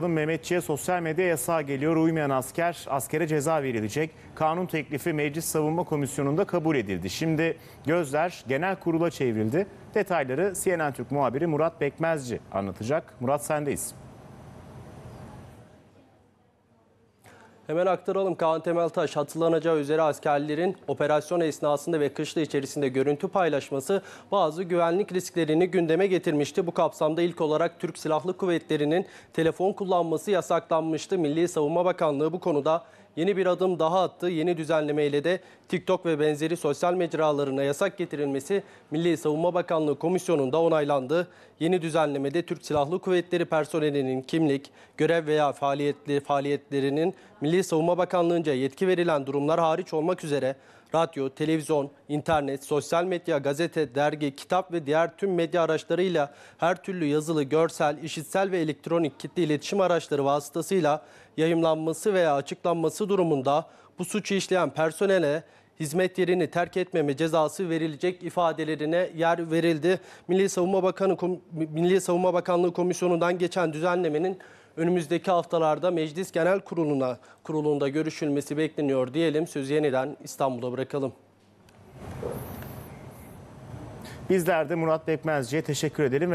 Mehmetçi'ye sosyal medya yasağı geliyor. Uymayan asker askere ceza verilecek. Kanun teklifi Meclis Savunma Komisyonu'nda kabul edildi. Şimdi gözler genel kurula çevrildi. Detayları CNN Türk muhabiri Murat Bekmezci anlatacak. Murat sendeyiz. Hemen aktaralım Kaan Temeltaş hatırlanacağı üzere askerlerin operasyon esnasında ve kışla içerisinde görüntü paylaşması bazı güvenlik risklerini gündeme getirmişti. Bu kapsamda ilk olarak Türk Silahlı Kuvvetleri'nin telefon kullanması yasaklanmıştı. Milli Savunma Bakanlığı bu konuda yeni bir adım daha attı. Yeni düzenlemeyle de TikTok ve benzeri sosyal mecralarına yasak getirilmesi Milli Savunma Bakanlığı Komisyonu'nda onaylandı. Yeni düzenlemede Türk Silahlı Kuvvetleri personelinin kimlik, görev veya faaliyetli faaliyetlerinin Milli Savunma Bakanlığı'nca yetki verilen durumlar hariç olmak üzere radyo, televizyon, internet, sosyal medya, gazete, dergi, kitap ve diğer tüm medya araçlarıyla her türlü yazılı, görsel, işitsel ve elektronik kitle iletişim araçları vasıtasıyla yayımlanması veya açıklanması durumunda bu suçu işleyen personele hizmet yerini terk etmeme cezası verilecek ifadelerine yer verildi. Milli Savunma Bakanı Milli Savunma Bakanlığı Komisyonu'ndan geçen düzenlemenin önümüzdeki haftalarda Meclis Genel Kurulu'na kurulunda görüşülmesi bekleniyor diyelim. Sözü yeniden İstanbul'a bırakalım. Bizler de Murat Bekmezci'ye teşekkür edelim.